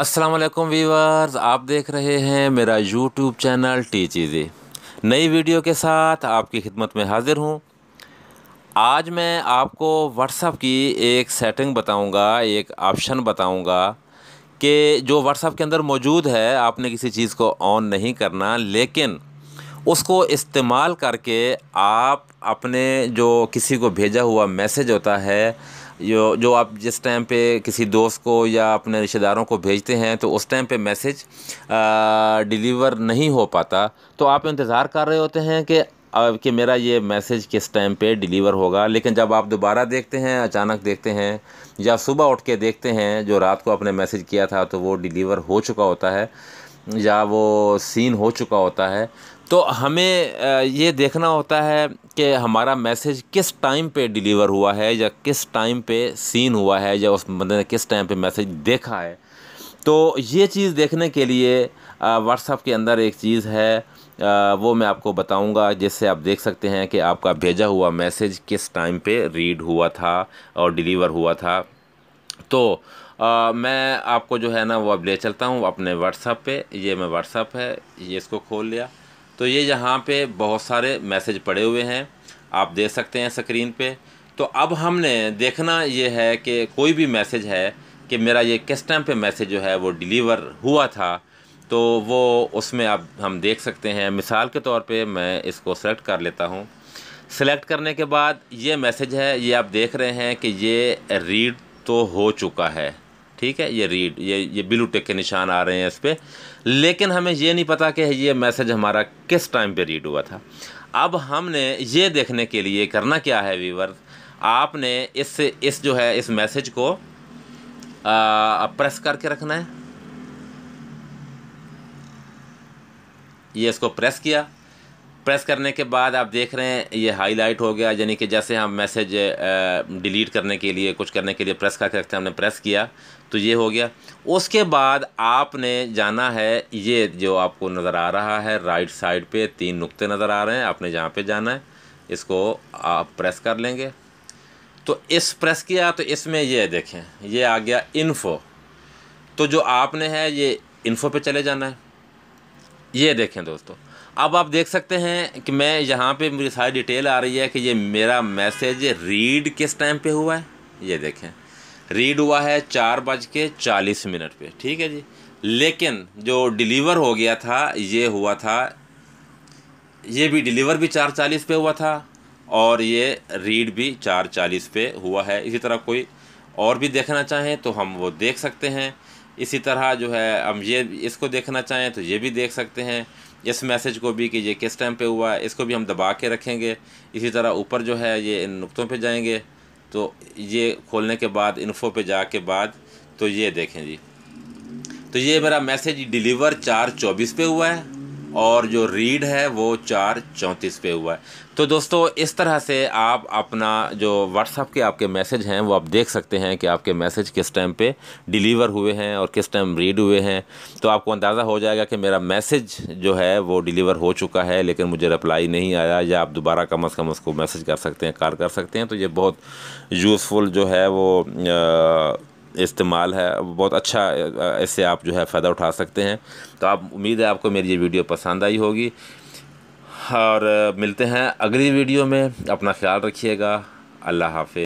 अस्सलाम वालेकुम वीवर्स आप देख रहे हैं मेरा यूट्यूब चैनल टी चीज़ें नई वीडियो के साथ आपकी खिदमत में हाज़िर हूँ आज मैं आपको व्हाट्सअप की एक सेटिंग बताऊँगा एक ऑप्शन बताऊँगा कि जो व्हाट्सअप के अंदर मौजूद है आपने किसी चीज़ को ऑन नहीं करना लेकिन उसको इस्तेमाल करके आप अपने जो किसी को भेजा हुआ मैसेज होता है जो जो आप जिस टाइम पे किसी दोस्त को या अपने रिश्तेदारों को भेजते हैं तो उस टाइम पे मैसेज डिलीवर नहीं हो पाता तो आप इंतज़ार कर रहे होते हैं कि कि मेरा ये मैसेज किस टाइम पे डिलीवर होगा लेकिन जब आप दोबारा देखते हैं अचानक देखते हैं या सुबह उठ के देखते हैं जो रात को आपने मैसेज किया था तो वो डिलीवर हो चुका होता है या वो सीन हो चुका होता है तो हमें ये देखना होता है कि हमारा मैसेज किस टाइम पे डिलीवर हुआ है या किस टाइम पे सीन हुआ है या उस बंदे ने किस टाइम पे मैसेज देखा है तो ये चीज़ देखने के लिए व्हाट्सअप के अंदर एक चीज़ है वो मैं आपको बताऊंगा जिससे आप देख सकते हैं कि आपका भेजा हुआ मैसेज किस टाइम पे रीड हुआ था और डिलीवर हुआ था तो आ, मैं आपको जो है ना वो अब ले चलता हूँ अपने व्हाट्सअप पे ये मैं व्हाट्सअप है ये इसको खोल लिया तो ये यहाँ पे बहुत सारे मैसेज पड़े हुए हैं आप देख सकते हैं स्क्रीन पे तो अब हमने देखना ये है कि कोई भी मैसेज है कि मेरा ये किस टाइम पे मैसेज जो है वो डिलीवर हुआ था तो वो उसमें आप हम देख सकते हैं मिसाल के तौर पर मैं इसको सेलेक्ट कर लेता हूँ सेलेक्ट करने के बाद ये मैसेज है ये आप देख रहे हैं कि ये रीड तो हो चुका है ठीक है ये रीड ये ये ब्लू टेक के निशान आ रहे हैं इस पर लेकिन हमें ये नहीं पता कि ये मैसेज हमारा किस टाइम पे रीड हुआ था अब हमने ये देखने के लिए करना क्या है वीवर आपने इस इस जो है इस मैसेज को आ, प्रेस करके रखना है ये इसको प्रेस किया प्रेस करने के बाद आप देख रहे हैं ये हाईलाइट हो गया यानी कि जैसे हम मैसेज डिलीट करने के लिए कुछ करने के लिए प्रेस करके सकते हैं हमने प्रेस किया तो ये हो गया उसके बाद आपने जाना है ये जो आपको नज़र आ रहा है राइट साइड पे तीन नुक्ते नज़र आ रहे हैं आपने जहाँ पे जाना है इसको आप प्रेस कर लेंगे तो इस प्रेस किया तो इसमें ये देखें ये आ गया इन्फो तो जो आपने है ये इन्फो पर चले जाना है ये देखें दोस्तों अब आप देख सकते हैं कि मैं यहाँ पे मेरी सारी डिटेल आ रही है कि ये मेरा मैसेज रीड किस टाइम पे हुआ है ये देखें रीड हुआ है चार बज के चालीस मिनट पे ठीक है जी लेकिन जो डिलीवर हो गया था ये हुआ था ये भी डिलीवर भी चार चालीस पे हुआ था और ये रीड भी चार चालीस पे हुआ है इसी तरह कोई और भी देखना चाहें तो हम वो देख सकते हैं इसी तरह जो है हम ये इसको देखना चाहें तो ये भी देख सकते हैं इस मैसेज को भी कि ये किस टाइम पे हुआ है इसको भी हम दबा के रखेंगे इसी तरह ऊपर जो है ये इन नुकतों पे जाएंगे तो ये खोलने के बाद इन्फो पे जा के बाद तो ये देखें जी तो ये मेरा मैसेज डिलीवर चार चौबीस पे हुआ है और जो रीड है वो चार चौंतीस पे हुआ है तो दोस्तों इस तरह से आप अपना जो व्हाट्सअप के आपके मैसेज हैं वो आप देख सकते हैं कि आपके मैसेज किस टाइम पे डिलीवर हुए हैं और किस टाइम रीड हुए हैं तो आपको अंदाज़ा हो जाएगा कि मेरा मैसेज जो है वो डिलीवर हो चुका है लेकिन मुझे रिप्लाई नहीं आया या आप दोबारा कम अज़ कम उसको मैसेज कर सकते हैं कार कर सकते हैं तो ये बहुत यूज़फुल जो है वो आ, इस्तेमाल है बहुत अच्छा इससे आप जो है फ़ायदा उठा सकते हैं तो आप उम्मीद है आपको मेरी ये वीडियो पसंद आई होगी और मिलते हैं अगली वीडियो में अपना ख्याल रखिएगा अल्लाह हाफि